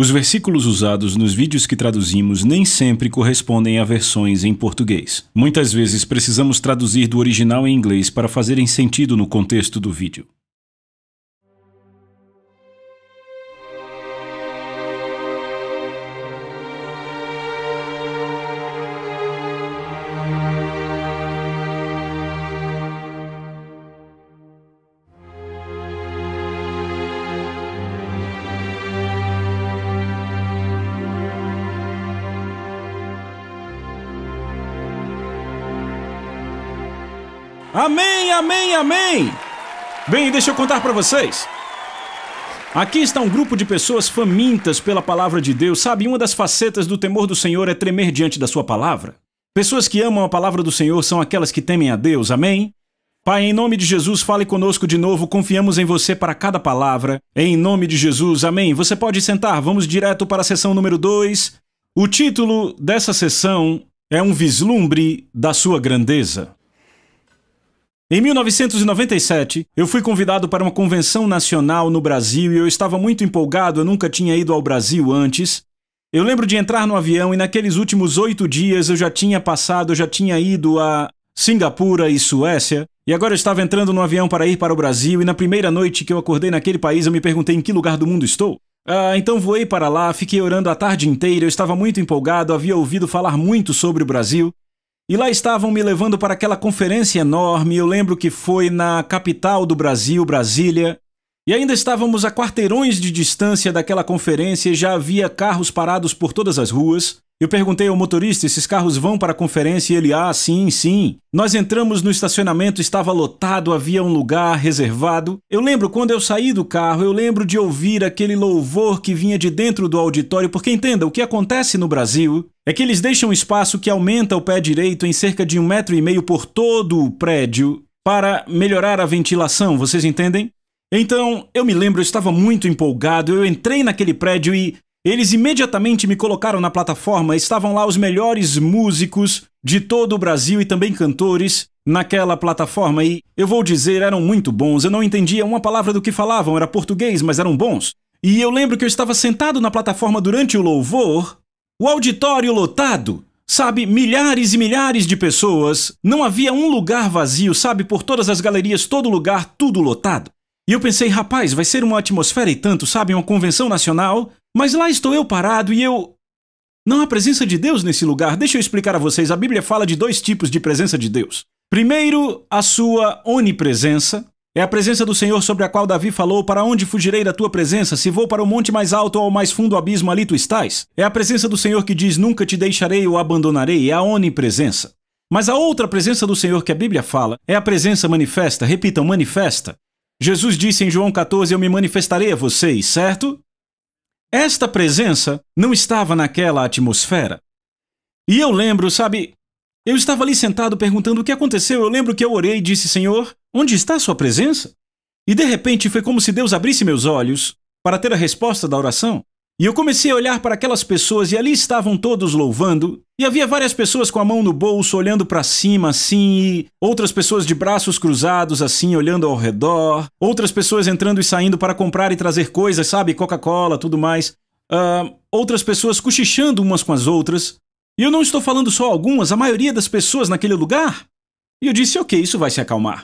Os versículos usados nos vídeos que traduzimos nem sempre correspondem a versões em português. Muitas vezes precisamos traduzir do original em inglês para fazerem sentido no contexto do vídeo. Amém, amém, amém! Bem, deixa eu contar para vocês. Aqui está um grupo de pessoas famintas pela palavra de Deus. Sabe, uma das facetas do temor do Senhor é tremer diante da sua palavra. Pessoas que amam a palavra do Senhor são aquelas que temem a Deus. Amém? Pai, em nome de Jesus, fale conosco de novo. Confiamos em você para cada palavra. Em nome de Jesus. Amém. Você pode sentar. Vamos direto para a sessão número 2. O título dessa sessão é Um vislumbre da sua grandeza. Em 1997, eu fui convidado para uma convenção nacional no Brasil e eu estava muito empolgado, eu nunca tinha ido ao Brasil antes. Eu lembro de entrar no avião e naqueles últimos oito dias eu já tinha passado, eu já tinha ido a Singapura e Suécia, e agora eu estava entrando no avião para ir para o Brasil e na primeira noite que eu acordei naquele país eu me perguntei em que lugar do mundo estou. Ah, então voei para lá, fiquei orando a tarde inteira, eu estava muito empolgado, havia ouvido falar muito sobre o Brasil, e lá estavam me levando para aquela conferência enorme. Eu lembro que foi na capital do Brasil, Brasília. E ainda estávamos a quarteirões de distância daquela conferência e já havia carros parados por todas as ruas. Eu perguntei ao motorista: esses carros vão para a conferência? E ele: ah, sim, sim. Nós entramos no estacionamento, estava lotado, havia um lugar reservado. Eu lembro quando eu saí do carro, eu lembro de ouvir aquele louvor que vinha de dentro do auditório, porque entenda, o que acontece no Brasil é que eles deixam um espaço que aumenta o pé direito em cerca de um metro e meio por todo o prédio para melhorar a ventilação, vocês entendem? Então, eu me lembro, eu estava muito empolgado, eu entrei naquele prédio e eles imediatamente me colocaram na plataforma. Estavam lá os melhores músicos de todo o Brasil e também cantores naquela plataforma e eu vou dizer, eram muito bons. Eu não entendia uma palavra do que falavam, era português, mas eram bons. E eu lembro que eu estava sentado na plataforma durante o louvor, o auditório lotado, sabe, milhares e milhares de pessoas, não havia um lugar vazio, sabe, por todas as galerias, todo lugar, tudo lotado. E eu pensei, rapaz, vai ser uma atmosfera e tanto, sabe? Uma convenção nacional. Mas lá estou eu parado e eu. Não há presença de Deus nesse lugar. Deixa eu explicar a vocês. A Bíblia fala de dois tipos de presença de Deus. Primeiro, a sua onipresença. É a presença do Senhor sobre a qual Davi falou: Para onde fugirei da tua presença? Se vou para o monte mais alto ou ao mais fundo abismo, ali tu estás. É a presença do Senhor que diz: Nunca te deixarei ou abandonarei. É a onipresença. Mas a outra presença do Senhor que a Bíblia fala é a presença manifesta, repitam, manifesta, Jesus disse em João 14: Eu me manifestarei a vocês, certo? Esta presença não estava naquela atmosfera. E eu lembro, sabe, eu estava ali sentado perguntando o que aconteceu. Eu lembro que eu orei e disse: Senhor, onde está a sua presença? E de repente foi como se Deus abrisse meus olhos para ter a resposta da oração. E eu comecei a olhar para aquelas pessoas e ali estavam todos louvando, e havia várias pessoas com a mão no bolso olhando para cima assim, e outras pessoas de braços cruzados assim olhando ao redor, outras pessoas entrando e saindo para comprar e trazer coisas, sabe, Coca-Cola, tudo mais. Uh, outras pessoas cochichando umas com as outras. E eu não estou falando só algumas, a maioria das pessoas naquele lugar. E eu disse, ok, isso vai se acalmar.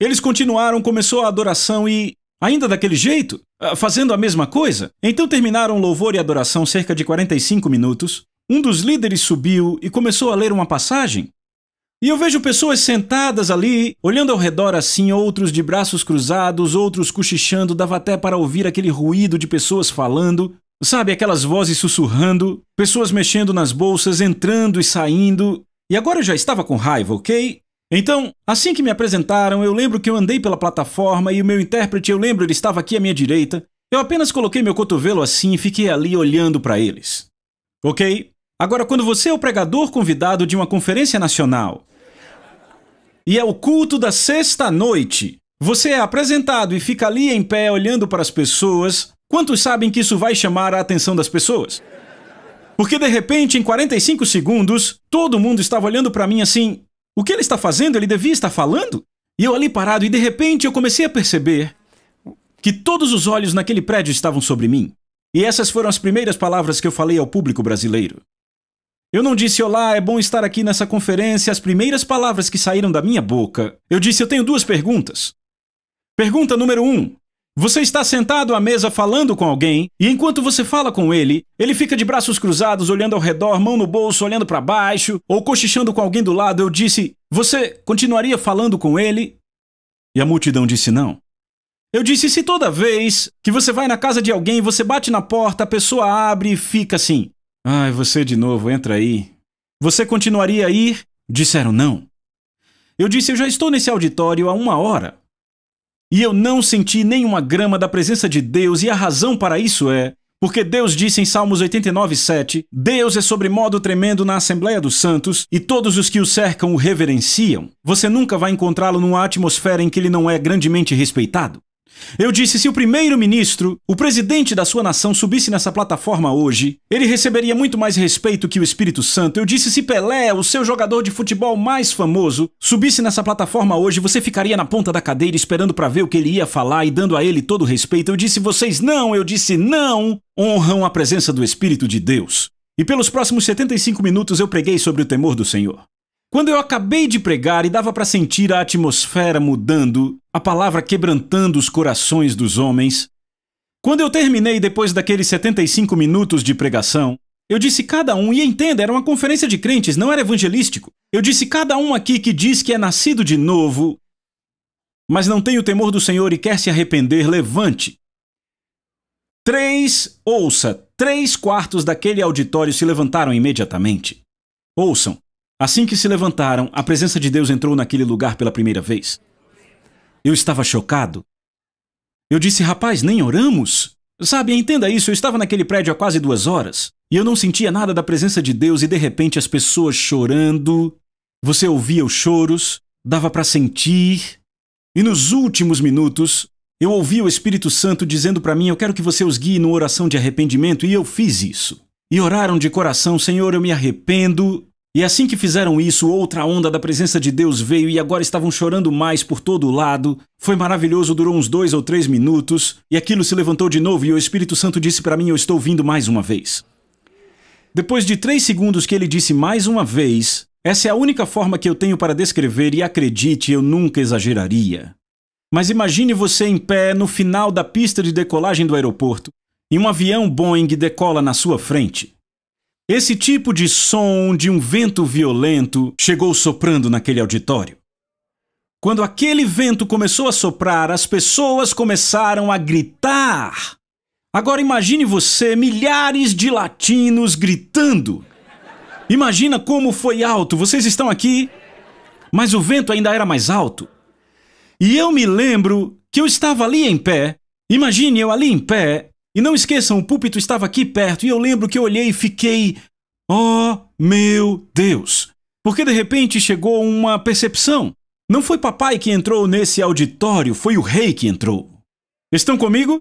Eles continuaram, começou a adoração e Ainda daquele jeito? Ah, fazendo a mesma coisa? Então terminaram louvor e adoração cerca de 45 minutos. Um dos líderes subiu e começou a ler uma passagem. E eu vejo pessoas sentadas ali, olhando ao redor assim, outros de braços cruzados, outros cochichando, dava até para ouvir aquele ruído de pessoas falando, sabe, aquelas vozes sussurrando, pessoas mexendo nas bolsas, entrando e saindo. E agora eu já estava com raiva, ok? Então, assim que me apresentaram, eu lembro que eu andei pela plataforma e o meu intérprete, eu lembro, ele estava aqui à minha direita. Eu apenas coloquei meu cotovelo assim e fiquei ali olhando para eles. Ok? Agora, quando você é o pregador convidado de uma conferência nacional e é o culto da sexta-noite, você é apresentado e fica ali em pé olhando para as pessoas, quantos sabem que isso vai chamar a atenção das pessoas? Porque de repente, em 45 segundos, todo mundo estava olhando para mim assim: o que ele está fazendo? Ele devia estar falando? E eu ali parado, e de repente eu comecei a perceber que todos os olhos naquele prédio estavam sobre mim. E essas foram as primeiras palavras que eu falei ao público brasileiro. Eu não disse olá, é bom estar aqui nessa conferência. As primeiras palavras que saíram da minha boca, eu disse eu tenho duas perguntas. Pergunta número um: você está sentado à mesa falando com alguém, e enquanto você fala com ele, ele fica de braços cruzados, olhando ao redor, mão no bolso, olhando para baixo, ou cochichando com alguém do lado. Eu disse: Você continuaria falando com ele? E a multidão disse: Não. Eu disse: Se toda vez que você vai na casa de alguém, você bate na porta, a pessoa abre e fica assim: Ai, você de novo, entra aí. Você continuaria a ir? Disseram: Não. Eu disse: Eu já estou nesse auditório há uma hora. E eu não senti nenhuma grama da presença de Deus, e a razão para isso é porque Deus disse em Salmos 89:7, Deus é sobre modo tremendo na Assembleia dos Santos, e todos os que o cercam o reverenciam. Você nunca vai encontrá-lo numa atmosfera em que ele não é grandemente respeitado. Eu disse: se o primeiro-ministro, o presidente da sua nação, subisse nessa plataforma hoje, ele receberia muito mais respeito que o Espírito Santo. Eu disse: se Pelé, o seu jogador de futebol mais famoso, subisse nessa plataforma hoje, você ficaria na ponta da cadeira esperando para ver o que ele ia falar e dando a ele todo o respeito. Eu disse: vocês não, eu disse não, honram a presença do Espírito de Deus. E pelos próximos 75 minutos eu preguei sobre o temor do Senhor. Quando eu acabei de pregar e dava para sentir a atmosfera mudando, a palavra quebrantando os corações dos homens, quando eu terminei depois daqueles 75 minutos de pregação, eu disse cada um, e entenda, era uma conferência de crentes, não era evangelístico. Eu disse cada um aqui que diz que é nascido de novo, mas não tem o temor do Senhor e quer se arrepender, levante. Três, ouça, três quartos daquele auditório se levantaram imediatamente. Ouçam, Assim que se levantaram, a presença de Deus entrou naquele lugar pela primeira vez. Eu estava chocado. Eu disse, rapaz, nem oramos? Sabe, entenda isso, eu estava naquele prédio há quase duas horas e eu não sentia nada da presença de Deus e de repente as pessoas chorando, você ouvia os choros, dava para sentir. E nos últimos minutos, eu ouvi o Espírito Santo dizendo para mim: Eu quero que você os guie numa oração de arrependimento, e eu fiz isso. E oraram de coração: Senhor, eu me arrependo, e assim que fizeram isso, outra onda da presença de Deus veio e agora estavam chorando mais por todo lado. Foi maravilhoso, durou uns dois ou três minutos, e aquilo se levantou de novo e o Espírito Santo disse para mim: Eu estou vindo mais uma vez. Depois de três segundos que ele disse mais uma vez, essa é a única forma que eu tenho para descrever e acredite, eu nunca exageraria. Mas imagine você em pé no final da pista de decolagem do aeroporto e um avião Boeing decola na sua frente. Esse tipo de som de um vento violento chegou soprando naquele auditório. Quando aquele vento começou a soprar, as pessoas começaram a gritar. Agora imagine você milhares de latinos gritando. Imagina como foi alto, vocês estão aqui, mas o vento ainda era mais alto. E eu me lembro que eu estava ali em pé. Imagine eu ali em pé, e não esqueçam, o púlpito estava aqui perto, e eu lembro que eu olhei e fiquei Oh, meu Deus! Porque de repente chegou uma percepção. Não foi papai que entrou nesse auditório, foi o rei que entrou. Estão comigo?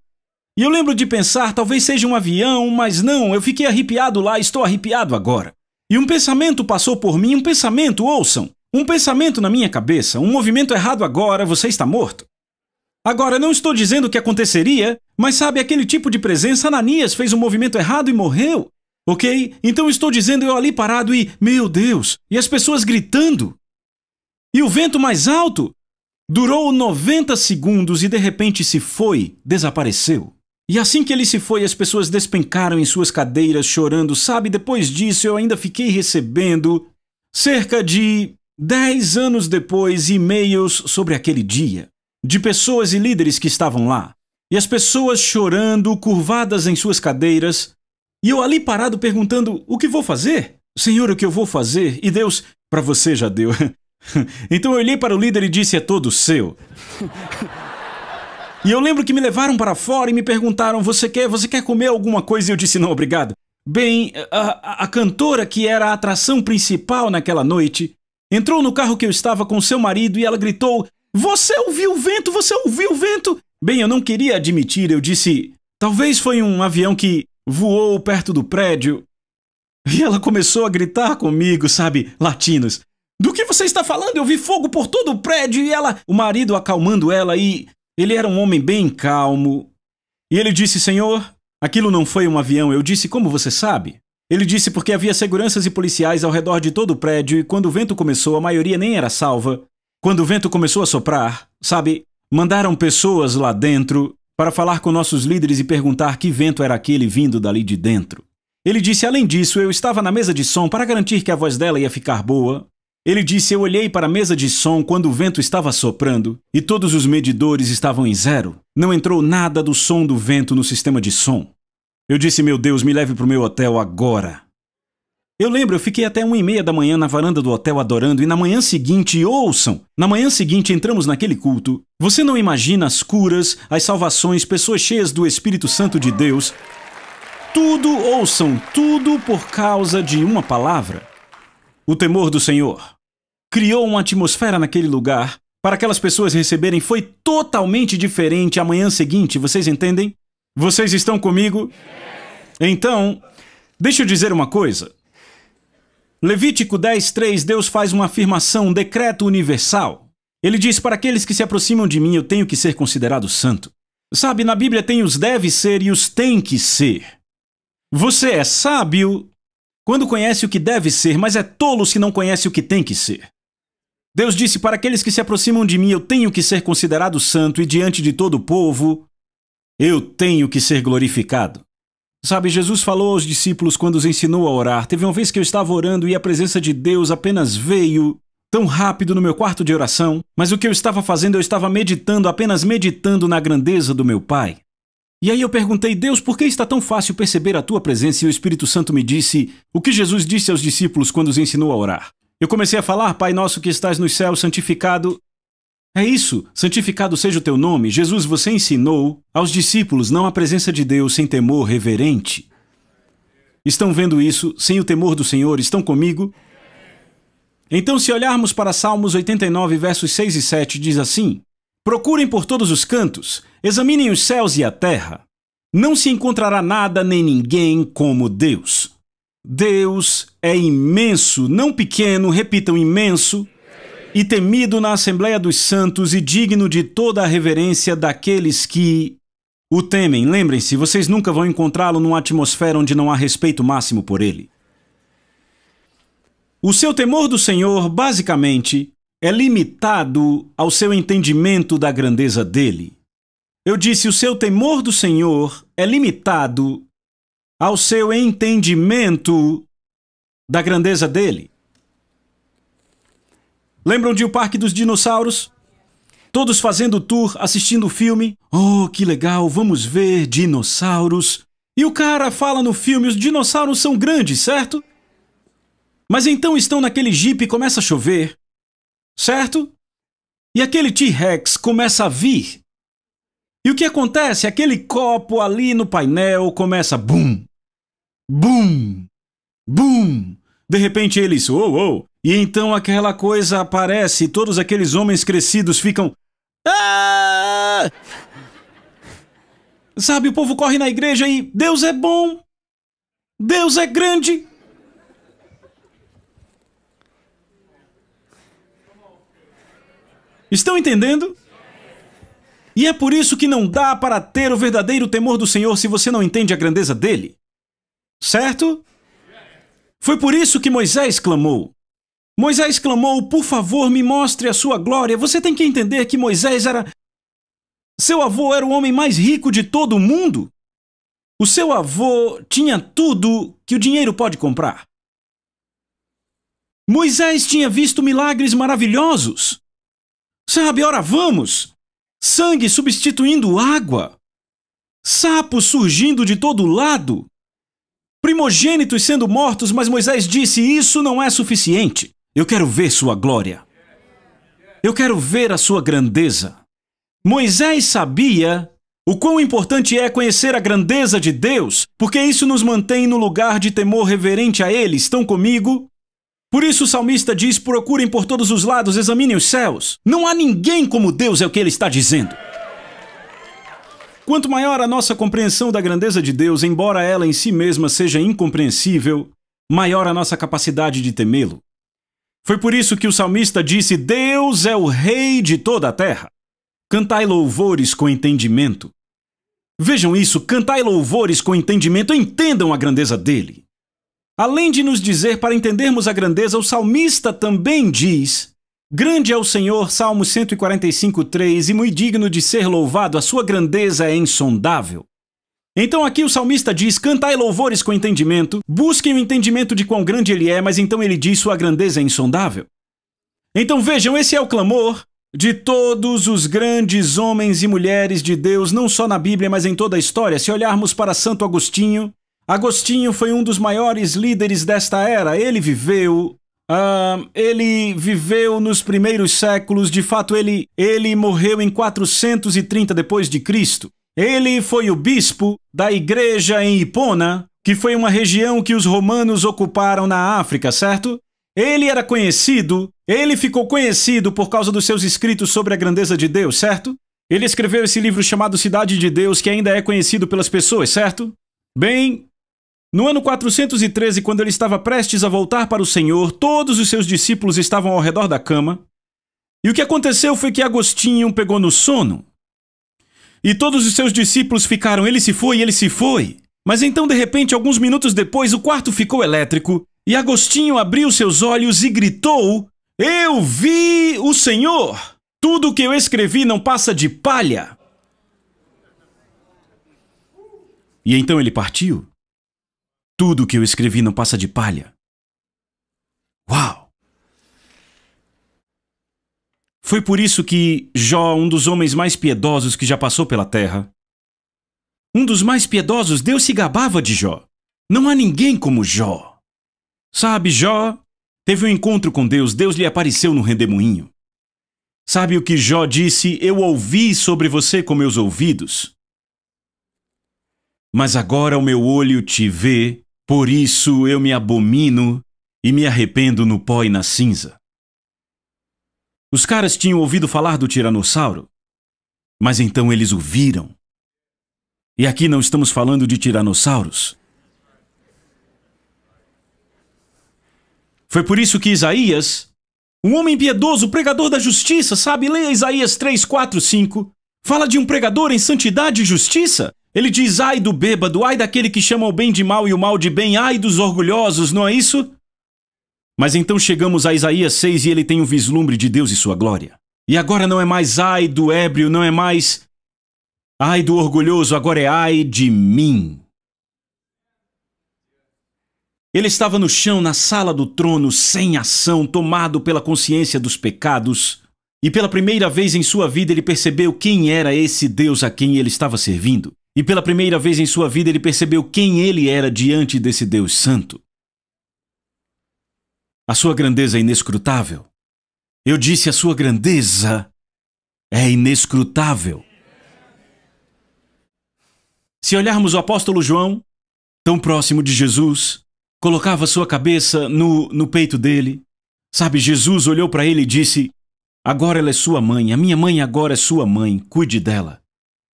E eu lembro de pensar, talvez seja um avião, mas não, eu fiquei arrepiado lá, estou arrepiado agora. E um pensamento passou por mim, um pensamento, ouçam, um pensamento na minha cabeça, um movimento errado agora, você está morto. Agora, não estou dizendo que aconteceria, mas sabe aquele tipo de presença, Ananias fez um movimento errado e morreu ok? Então estou dizendo eu ali parado e, meu Deus, e as pessoas gritando. E o vento mais alto durou 90 segundos e de repente se foi, desapareceu. E assim que ele se foi, as pessoas despencaram em suas cadeiras chorando. Sabe, depois disso eu ainda fiquei recebendo, cerca de 10 anos depois, e-mails sobre aquele dia, de pessoas e líderes que estavam lá. E as pessoas chorando, curvadas em suas cadeiras, e eu ali parado perguntando: o que vou fazer? Senhor, o que eu vou fazer? E Deus, para você já deu. então eu olhei para o líder e disse: é todo seu. e eu lembro que me levaram para fora e me perguntaram: você quer, você quer comer alguma coisa? E eu disse: não, obrigado. Bem, a, a, a cantora que era a atração principal naquela noite entrou no carro que eu estava com seu marido e ela gritou: Você ouviu o vento? Você ouviu o vento? Bem, eu não queria admitir, eu disse: Talvez foi um avião que voou perto do prédio e ela começou a gritar comigo, sabe, latinos. Do que você está falando? Eu vi fogo por todo o prédio e ela. O marido acalmando ela e. Ele era um homem bem calmo. E ele disse: Senhor, aquilo não foi um avião. Eu disse: Como você sabe? Ele disse porque havia seguranças e policiais ao redor de todo o prédio e quando o vento começou, a maioria nem era salva. Quando o vento começou a soprar, sabe, mandaram pessoas lá dentro para falar com nossos líderes e perguntar que vento era aquele vindo dali de dentro. Ele disse, além disso, eu estava na mesa de som para garantir que a voz dela ia ficar boa. Ele disse, eu olhei para a mesa de som quando o vento estava soprando e todos os medidores estavam em zero. Não entrou nada do som do vento no sistema de som. Eu disse, meu Deus, me leve para o meu hotel agora. Eu lembro, eu fiquei até uma e meia da manhã na varanda do hotel adorando e na manhã seguinte, ouçam, na manhã seguinte entramos naquele culto. Você não imagina as curas, as salvações, pessoas cheias do Espírito Santo de Deus. Tudo, ouçam, tudo por causa de uma palavra. O temor do Senhor criou uma atmosfera naquele lugar para aquelas pessoas receberem foi totalmente diferente a manhã seguinte, vocês entendem? Vocês estão comigo? Então, deixa eu dizer uma coisa. Levítico 10:3 Deus faz uma afirmação, um decreto universal. Ele diz: "Para aqueles que se aproximam de mim, eu tenho que ser considerado santo". Sabe, na Bíblia tem os deve ser e os tem que ser. Você é sábio quando conhece o que deve ser, mas é tolo se não conhece o que tem que ser. Deus disse: Para aqueles que se aproximam de mim, eu tenho que ser considerado santo, e diante de todo o povo, eu tenho que ser glorificado. Sabe, Jesus falou aos discípulos quando os ensinou a orar. Teve uma vez que eu estava orando e a presença de Deus apenas veio tão rápido no meu quarto de oração, mas o que eu estava fazendo, eu estava meditando, apenas meditando na grandeza do meu Pai. E aí eu perguntei, Deus, por que está tão fácil perceber a tua presença? E o Espírito Santo me disse o que Jesus disse aos discípulos quando os ensinou a orar. Eu comecei a falar, Pai nosso que estás nos céus, santificado é isso, santificado seja o teu nome. Jesus, você ensinou aos discípulos não a presença de Deus sem temor reverente. Estão vendo isso sem o temor do Senhor? Estão comigo? Então, se olharmos para Salmos 89, versos 6 e 7, diz assim: Procurem por todos os cantos, examinem os céus e a terra. Não se encontrará nada nem ninguém como Deus. Deus é imenso, não pequeno, repitam imenso e temido na Assembleia dos Santos e digno de toda a reverência daqueles que o temem. Lembrem-se, vocês nunca vão encontrá-lo numa atmosfera onde não há respeito máximo por ele. O seu temor do Senhor, basicamente, é limitado ao seu entendimento da grandeza dele. Eu disse: o seu temor do Senhor é limitado ao seu entendimento da grandeza dele. Lembram de O Parque dos Dinossauros? Todos fazendo tour, assistindo o filme. Oh, que legal, vamos ver dinossauros. E o cara fala no filme: os dinossauros são grandes, certo? Mas então estão naquele jipe e começa a chover, certo? E aquele T-Rex começa a vir. E o que acontece? Aquele copo ali no painel começa bum, bum, bum. De repente eles, oh, oh, e então aquela coisa aparece e todos aqueles homens crescidos ficam. Ah! Sabe, o povo corre na igreja e Deus é bom, Deus é grande. Estão entendendo? E é por isso que não dá para ter o verdadeiro temor do Senhor se você não entende a grandeza dele. Certo? Foi por isso que Moisés clamou: Moisés clamou: Por favor, me mostre a sua glória. Você tem que entender que Moisés era. Seu avô era o homem mais rico de todo o mundo. O seu avô tinha tudo que o dinheiro pode comprar. Moisés tinha visto milagres maravilhosos. Sabe, ora vamos! Sangue substituindo água, sapos surgindo de todo lado, primogênitos sendo mortos, mas Moisés disse: Isso não é suficiente. Eu quero ver sua glória. Eu quero ver a sua grandeza. Moisés sabia o quão importante é conhecer a grandeza de Deus, porque isso nos mantém no lugar de temor reverente a Ele. Estão comigo? Por isso o salmista diz: procurem por todos os lados, examinem os céus. Não há ninguém como Deus, é o que ele está dizendo. Quanto maior a nossa compreensão da grandeza de Deus, embora ela em si mesma seja incompreensível, maior a nossa capacidade de temê-lo. Foi por isso que o salmista disse: Deus é o Rei de toda a terra. Cantai louvores com entendimento. Vejam isso, cantai louvores com entendimento, entendam a grandeza dele. Além de nos dizer para entendermos a grandeza, o salmista também diz: Grande é o Senhor, Salmo 145:3, e muito digno de ser louvado, a sua grandeza é insondável. Então aqui o salmista diz: Cantai louvores com entendimento, busquem o entendimento de quão grande ele é, mas então ele diz: Sua grandeza é insondável. Então vejam, esse é o clamor de todos os grandes homens e mulheres de Deus, não só na Bíblia, mas em toda a história. Se olharmos para Santo Agostinho, Agostinho foi um dos maiores líderes desta era. Ele viveu Uh, ele viveu nos primeiros séculos, de fato ele, ele morreu em 430 depois de Cristo. Ele foi o bispo da igreja em Hipona, que foi uma região que os romanos ocuparam na África, certo? Ele era conhecido, ele ficou conhecido por causa dos seus escritos sobre a grandeza de Deus, certo? Ele escreveu esse livro chamado Cidade de Deus, que ainda é conhecido pelas pessoas, certo? Bem, no ano 413, quando ele estava prestes a voltar para o Senhor, todos os seus discípulos estavam ao redor da cama. E o que aconteceu foi que Agostinho pegou no sono. E todos os seus discípulos ficaram: ele se foi, ele se foi. Mas então, de repente, alguns minutos depois, o quarto ficou elétrico e Agostinho abriu seus olhos e gritou: Eu vi o Senhor! Tudo o que eu escrevi não passa de palha. E então ele partiu. Tudo o que eu escrevi não passa de palha. Foi por isso que Jó, um dos homens mais piedosos que já passou pela terra, um dos mais piedosos, Deus se gabava de Jó. Não há ninguém como Jó. Sabe, Jó teve um encontro com Deus, Deus lhe apareceu no redemoinho. Sabe o que Jó disse? Eu ouvi sobre você com meus ouvidos. Mas agora o meu olho te vê, por isso eu me abomino e me arrependo no pó e na cinza. Os caras tinham ouvido falar do tiranossauro, mas então eles o viram. E aqui não estamos falando de tiranossauros. Foi por isso que Isaías, um homem piedoso, pregador da justiça, sabe? Leia Isaías 3, 4, 5. Fala de um pregador em santidade e justiça. Ele diz: ai do bêbado, ai daquele que chama o bem de mal e o mal de bem, ai dos orgulhosos, não é isso? Mas então chegamos a Isaías 6 e ele tem um vislumbre de Deus e sua glória. E agora não é mais ai do ébrio, não é mais ai do orgulhoso, agora é ai de mim. Ele estava no chão, na sala do trono, sem ação, tomado pela consciência dos pecados, e pela primeira vez em sua vida ele percebeu quem era esse Deus a quem ele estava servindo. E pela primeira vez em sua vida ele percebeu quem ele era diante desse Deus Santo. A sua grandeza é inescrutável? Eu disse: a sua grandeza é inescrutável. Se olharmos o apóstolo João, tão próximo de Jesus, colocava sua cabeça no, no peito dele. Sabe, Jesus olhou para ele e disse: Agora ela é sua mãe, a minha mãe agora é sua mãe, cuide dela.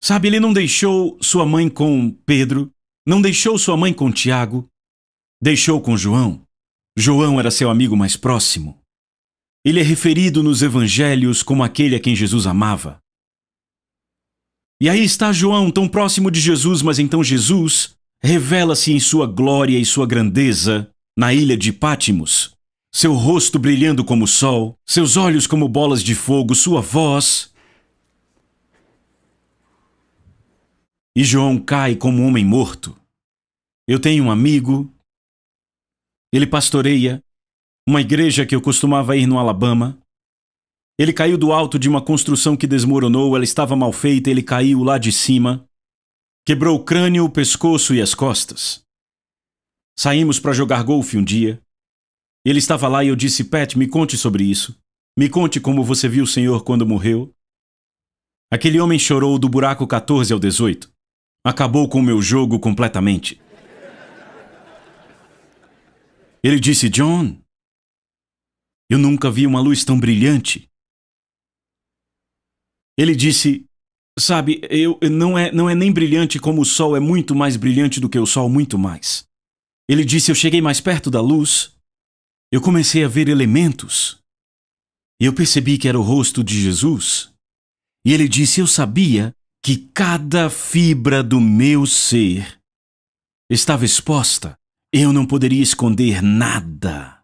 Sabe, ele não deixou sua mãe com Pedro, não deixou sua mãe com Tiago, deixou com João. João era seu amigo mais próximo. Ele é referido nos evangelhos como aquele a quem Jesus amava. E aí está João, tão próximo de Jesus, mas então Jesus revela-se em sua glória e sua grandeza na ilha de Pátimos. Seu rosto brilhando como o sol, seus olhos como bolas de fogo, sua voz. E João cai como um homem morto. Eu tenho um amigo ele pastoreia uma igreja que eu costumava ir no Alabama. Ele caiu do alto de uma construção que desmoronou, ela estava mal feita, ele caiu lá de cima. Quebrou o crânio, o pescoço e as costas. Saímos para jogar golfe um dia. Ele estava lá e eu disse: Pat, me conte sobre isso. Me conte como você viu o Senhor quando morreu. Aquele homem chorou do buraco 14 ao 18. Acabou com o meu jogo completamente. Ele disse: John, eu nunca vi uma luz tão brilhante. Ele disse: Sabe, eu, não, é, não é nem brilhante como o sol, é muito mais brilhante do que o sol, muito mais. Ele disse: Eu cheguei mais perto da luz, eu comecei a ver elementos, e eu percebi que era o rosto de Jesus. E ele disse: Eu sabia que cada fibra do meu ser estava exposta eu não poderia esconder nada.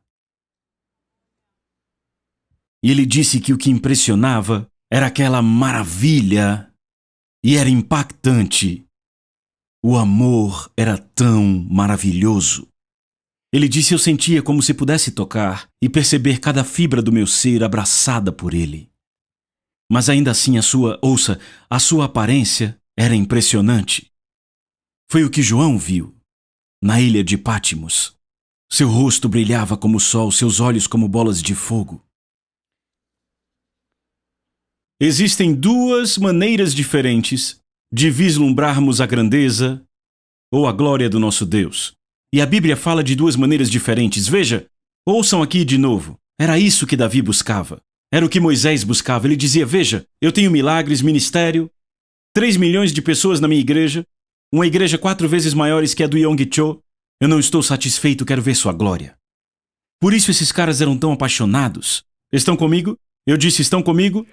E ele disse que o que impressionava era aquela maravilha e era impactante. O amor era tão maravilhoso. Ele disse: Eu sentia como se pudesse tocar e perceber cada fibra do meu ser abraçada por ele. Mas ainda assim, a sua, ouça, a sua aparência era impressionante. Foi o que João viu na ilha de Pátimos. Seu rosto brilhava como o sol, seus olhos como bolas de fogo. Existem duas maneiras diferentes de vislumbrarmos a grandeza ou a glória do nosso Deus. E a Bíblia fala de duas maneiras diferentes. Veja, ouçam aqui de novo. Era isso que Davi buscava. Era o que Moisés buscava. Ele dizia: Veja, eu tenho milagres, ministério, 3 milhões de pessoas na minha igreja, uma igreja quatro vezes maiores que a do Yongcho, eu não estou satisfeito, quero ver sua glória. Por isso esses caras eram tão apaixonados. Estão comigo? Eu disse, estão comigo?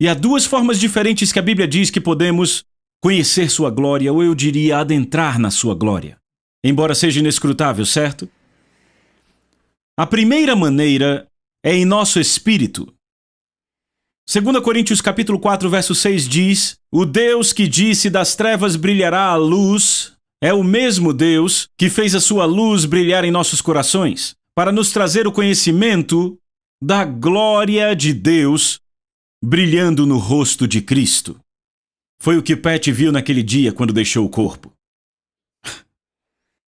E há duas formas diferentes que a Bíblia diz que podemos conhecer sua glória, ou eu diria adentrar na sua glória. Embora seja inescrutável, certo? A primeira maneira é em nosso espírito, 2 Coríntios capítulo 4, verso 6 diz: "O Deus que disse das trevas brilhará a luz, é o mesmo Deus que fez a sua luz brilhar em nossos corações, para nos trazer o conhecimento da glória de Deus brilhando no rosto de Cristo." Foi o que Pet viu naquele dia quando deixou o corpo.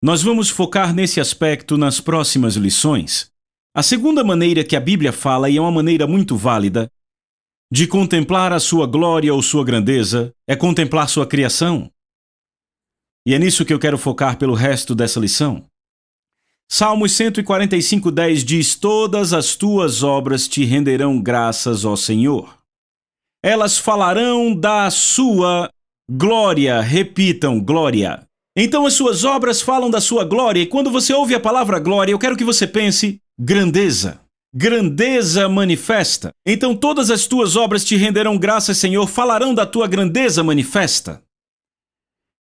Nós vamos focar nesse aspecto nas próximas lições. A segunda maneira que a Bíblia fala, e é uma maneira muito válida, de contemplar a sua glória ou sua grandeza é contemplar sua criação. E é nisso que eu quero focar pelo resto dessa lição. Salmos 10 diz: Todas as tuas obras te renderão graças, ó Senhor. Elas falarão da sua glória, repitam glória. Então as suas obras falam da sua glória, e quando você ouve a palavra glória, eu quero que você pense grandeza grandeza manifesta. Então todas as tuas obras te renderão graças, Senhor, falarão da tua grandeza manifesta,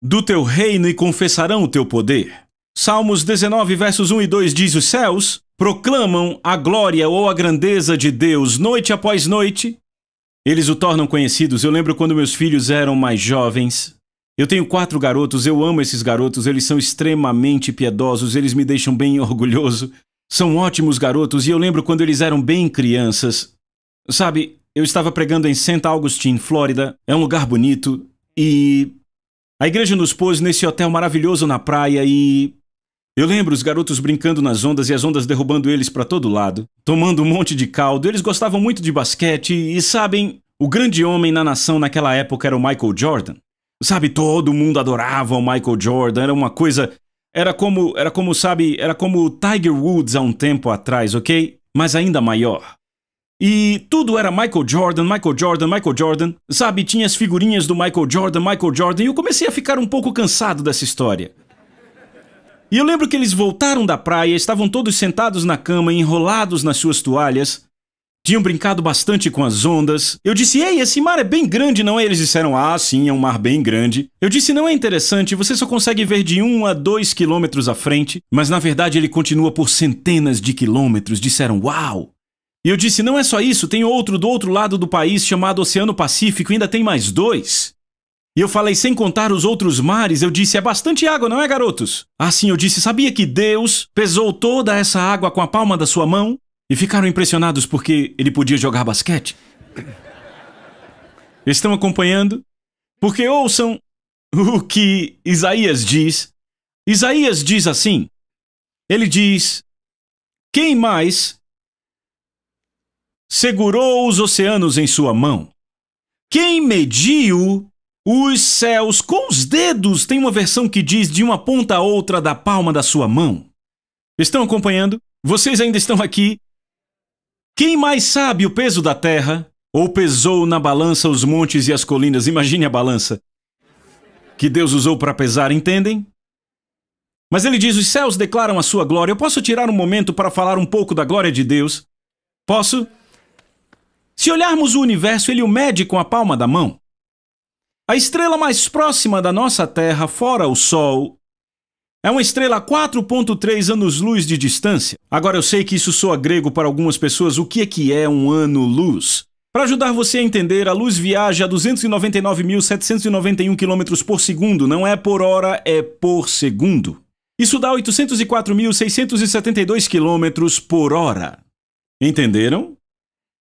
do teu reino e confessarão o teu poder. Salmos 19, versos 1 e 2 diz: Os céus proclamam a glória ou a grandeza de Deus noite após noite. Eles o tornam conhecidos. Eu lembro quando meus filhos eram mais jovens. Eu tenho quatro garotos, eu amo esses garotos, eles são extremamente piedosos, eles me deixam bem orgulhoso. São ótimos garotos e eu lembro quando eles eram bem crianças. Sabe, eu estava pregando em St. Augustine, Flórida. É um lugar bonito e a igreja nos pôs nesse hotel maravilhoso na praia e eu lembro os garotos brincando nas ondas e as ondas derrubando eles para todo lado, tomando um monte de caldo. Eles gostavam muito de basquete e sabem, o grande homem na nação naquela época era o Michael Jordan. Sabe, todo mundo adorava o Michael Jordan, era uma coisa era como, era como, sabe, era como o Tiger Woods há um tempo atrás, ok? Mas ainda maior. E tudo era Michael Jordan, Michael Jordan, Michael Jordan. Sabe, tinha as figurinhas do Michael Jordan, Michael Jordan, e eu comecei a ficar um pouco cansado dessa história. E eu lembro que eles voltaram da praia, estavam todos sentados na cama, enrolados nas suas toalhas, tinham brincado bastante com as ondas. Eu disse, ei, esse mar é bem grande, não Eles disseram, ah, sim, é um mar bem grande. Eu disse, não é interessante, você só consegue ver de um a dois quilômetros à frente, mas na verdade ele continua por centenas de quilômetros. Disseram, uau! E eu disse, não é só isso, tem outro do outro lado do país chamado Oceano Pacífico, ainda tem mais dois. E eu falei, sem contar os outros mares, eu disse, é bastante água, não é, garotos? Assim eu disse, sabia que Deus pesou toda essa água com a palma da sua mão? e ficaram impressionados porque ele podia jogar basquete. Estão acompanhando? Porque ouçam o que Isaías diz. Isaías diz assim: ele diz, quem mais segurou os oceanos em sua mão? Quem mediu os céus com os dedos? Tem uma versão que diz de uma ponta a outra da palma da sua mão. Estão acompanhando? Vocês ainda estão aqui? Quem mais sabe o peso da terra? Ou pesou na balança os montes e as colinas? Imagine a balança que Deus usou para pesar, entendem? Mas ele diz: os céus declaram a sua glória. Eu posso tirar um momento para falar um pouco da glória de Deus? Posso? Se olharmos o universo, ele o mede com a palma da mão. A estrela mais próxima da nossa Terra, fora o Sol, é uma estrela 4.3 anos-luz de distância. Agora eu sei que isso soa grego para algumas pessoas, o que é que é um ano-luz? Para ajudar você a entender, a luz viaja a 299.791 km por segundo, não é por hora, é por segundo. Isso dá 804.672 km por hora. Entenderam?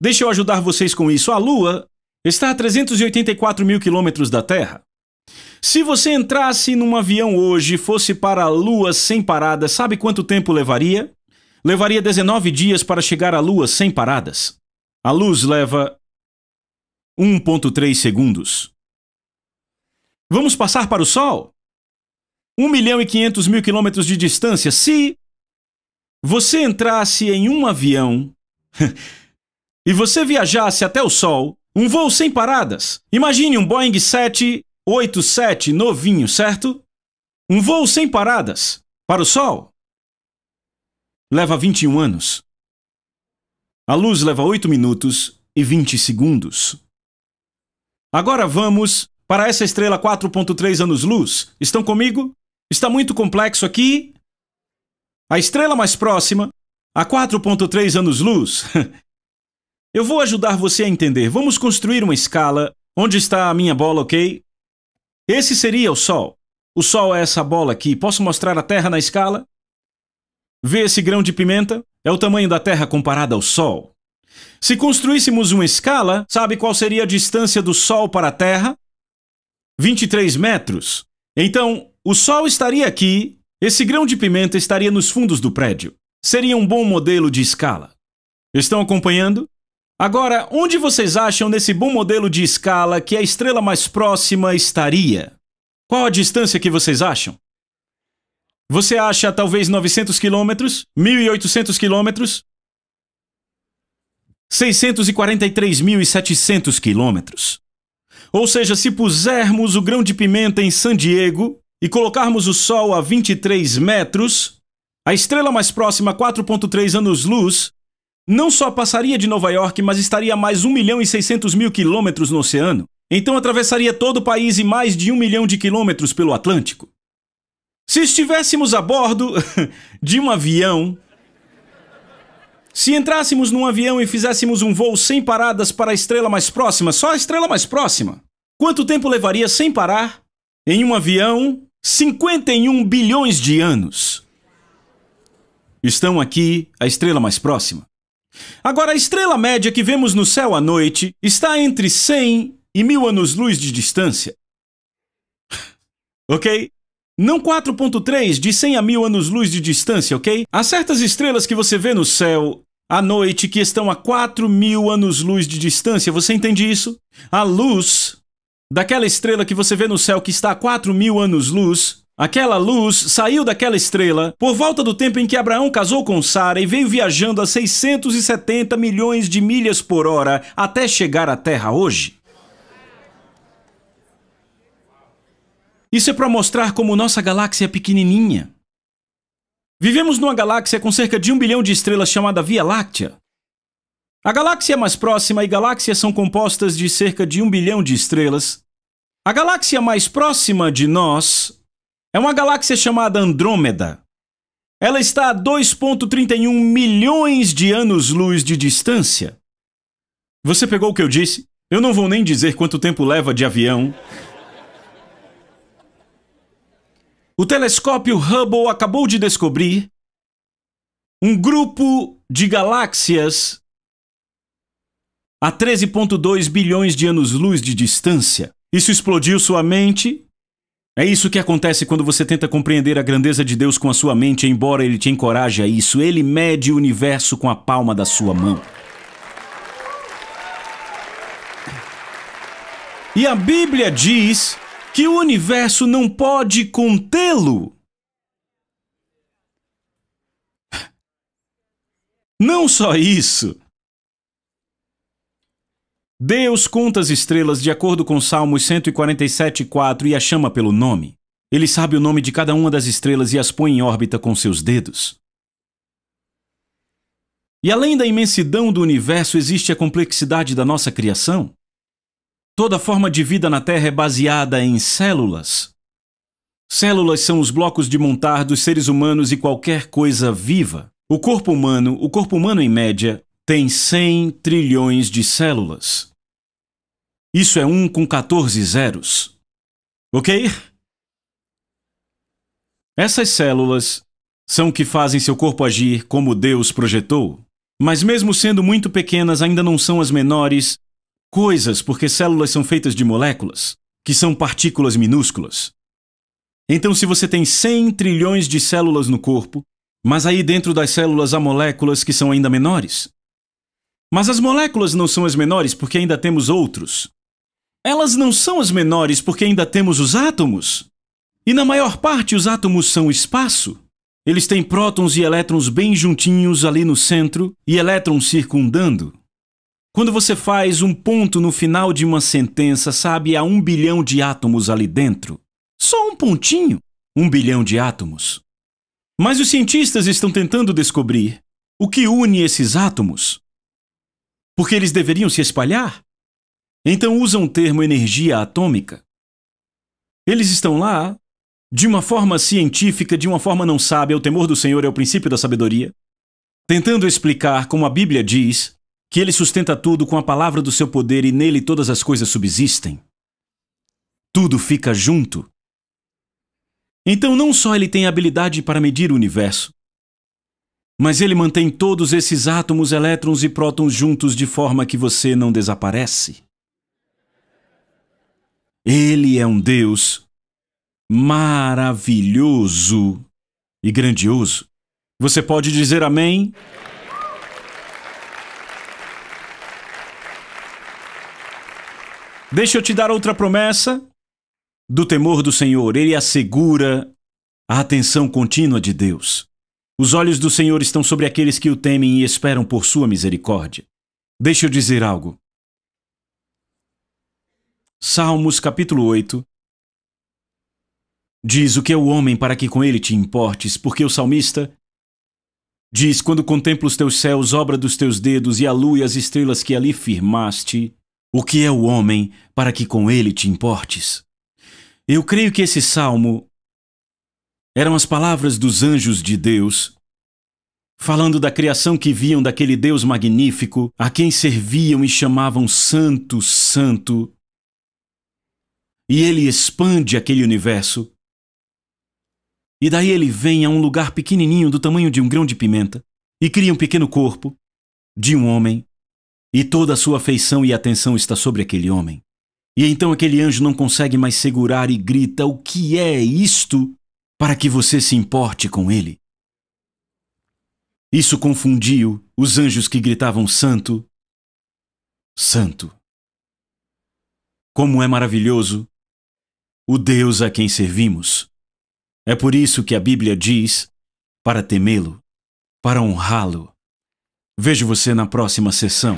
Deixa eu ajudar vocês com isso. A Lua está a 384 mil quilômetros da Terra. Se você entrasse num avião hoje e fosse para a Lua sem paradas, sabe quanto tempo levaria? Levaria 19 dias para chegar à Lua sem paradas. A luz leva 1,3 segundos. Vamos passar para o Sol? 1 milhão e 500 mil quilômetros de distância. Se você entrasse em um avião e você viajasse até o Sol, um voo sem paradas. Imagine um Boeing 7 87 novinho, certo? Um voo sem paradas, para o sol. Leva 21 anos. A luz leva 8 minutos e 20 segundos. Agora vamos para essa estrela 4.3 anos-luz. Estão comigo? Está muito complexo aqui? A estrela mais próxima, a 4.3 anos-luz. Eu vou ajudar você a entender. Vamos construir uma escala. Onde está a minha bola, ok? Esse seria o Sol. O Sol é essa bola aqui. Posso mostrar a Terra na escala? Vê esse grão de pimenta? É o tamanho da Terra comparada ao Sol. Se construíssemos uma escala, sabe qual seria a distância do Sol para a Terra? 23 metros. Então, o Sol estaria aqui, esse grão de pimenta estaria nos fundos do prédio. Seria um bom modelo de escala. Estão acompanhando? Agora, onde vocês acham nesse bom modelo de escala que a estrela mais próxima estaria? Qual a distância que vocês acham? Você acha talvez 900 quilômetros? 1.800 quilômetros? 643.700 quilômetros. Ou seja, se pusermos o grão de pimenta em San Diego e colocarmos o Sol a 23 metros, a estrela mais próxima, 4,3 anos-luz, não só passaria de Nova York, mas estaria a mais 1 milhão e 600 mil quilômetros no oceano. Então atravessaria todo o país e mais de 1 milhão de quilômetros pelo Atlântico. Se estivéssemos a bordo de um avião. Se entrássemos num avião e fizéssemos um voo sem paradas para a estrela mais próxima, só a estrela mais próxima, quanto tempo levaria sem parar em um avião 51 bilhões de anos? Estão aqui a estrela mais próxima. Agora, a estrela média que vemos no céu à noite está entre 100 e mil anos-luz de distância. ok? Não 4.3 de 100 a mil anos-luz de distância, ok? Há certas estrelas que você vê no céu à noite que estão a 4000 mil anos-luz de distância. Você entende isso? A luz daquela estrela que você vê no céu que está a 4000 mil anos-luz Aquela luz saiu daquela estrela por volta do tempo em que Abraão casou com Sara e veio viajando a 670 milhões de milhas por hora até chegar à Terra hoje. Isso é para mostrar como nossa galáxia é pequenininha. Vivemos numa galáxia com cerca de um bilhão de estrelas chamada Via Láctea. A galáxia é mais próxima e galáxias são compostas de cerca de um bilhão de estrelas. A galáxia mais próxima de nós é uma galáxia chamada Andrômeda. Ela está a 2,31 milhões de anos-luz de distância. Você pegou o que eu disse? Eu não vou nem dizer quanto tempo leva de avião. O telescópio Hubble acabou de descobrir um grupo de galáxias a 13,2 bilhões de anos-luz de distância. Isso explodiu sua mente é isso que acontece quando você tenta compreender a grandeza de Deus com a sua mente, embora ele te encoraje a isso. Ele mede o universo com a palma da sua mão. E a Bíblia diz que o universo não pode contê-lo. Não só isso. Deus conta as estrelas de acordo com Salmos 147,4 e a chama pelo nome. Ele sabe o nome de cada uma das estrelas e as põe em órbita com seus dedos. E além da imensidão do universo, existe a complexidade da nossa criação. Toda forma de vida na Terra é baseada em células. Células são os blocos de montar dos seres humanos e qualquer coisa viva. O corpo humano, o corpo humano em média, tem 100 trilhões de células. Isso é 1 com 14 zeros. Ok? Essas células são que fazem seu corpo agir como Deus projetou, mas mesmo sendo muito pequenas, ainda não são as menores coisas, porque células são feitas de moléculas, que são partículas minúsculas. Então, se você tem 100 trilhões de células no corpo, mas aí dentro das células há moléculas que são ainda menores, mas as moléculas não são as menores porque ainda temos outros. Elas não são as menores porque ainda temos os átomos. E na maior parte os átomos são espaço. Eles têm prótons e elétrons bem juntinhos ali no centro e elétrons circundando. Quando você faz um ponto no final de uma sentença, sabe, há um bilhão de átomos ali dentro. Só um pontinho, um bilhão de átomos. Mas os cientistas estão tentando descobrir o que une esses átomos porque eles deveriam se espalhar? Então usam o termo energia atômica. Eles estão lá de uma forma científica, de uma forma não sábia, o temor do Senhor é o princípio da sabedoria, tentando explicar como a Bíblia diz que ele sustenta tudo com a palavra do seu poder e nele todas as coisas subsistem. Tudo fica junto. Então, não só ele tem habilidade para medir o universo, mas ele mantém todos esses átomos, elétrons e prótons juntos de forma que você não desaparece. Ele é um Deus maravilhoso e grandioso. Você pode dizer amém? Deixa eu te dar outra promessa. Do temor do Senhor, ele assegura a atenção contínua de Deus. Os olhos do Senhor estão sobre aqueles que o temem e esperam por sua misericórdia. Deixa eu dizer algo. Salmos capítulo 8 diz o que é o homem para que com ele te importes, porque o salmista diz: Quando contemplo os teus céus, obra dos teus dedos, e a lua e as estrelas que ali firmaste, o que é o homem para que com ele te importes? Eu creio que esse salmo eram as palavras dos anjos de Deus, falando da criação que viam daquele Deus magnífico, a quem serviam e chamavam Santo, Santo. E ele expande aquele universo. E daí ele vem a um lugar pequenininho do tamanho de um grão de pimenta e cria um pequeno corpo de um homem, e toda a sua afeição e atenção está sobre aquele homem. E então aquele anjo não consegue mais segurar e grita: O que é isto? para que você se importe com ele. Isso confundiu os anjos que gritavam Santo, Santo. Como é maravilhoso o Deus a quem servimos. É por isso que a Bíblia diz para temê-lo, para honrá-lo. Vejo você na próxima sessão.